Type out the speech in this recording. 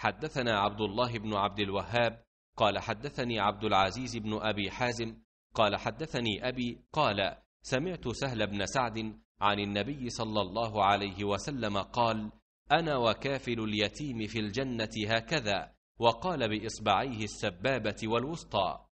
حدثنا عبد الله بن عبد الوهاب قال حدثني عبد العزيز بن أبي حازم قال حدثني أبي قال سمعت سهل بن سعد عن النبي صلى الله عليه وسلم قال أنا وكافل اليتيم في الجنة هكذا وقال بإصبعيه السبابة والوسطى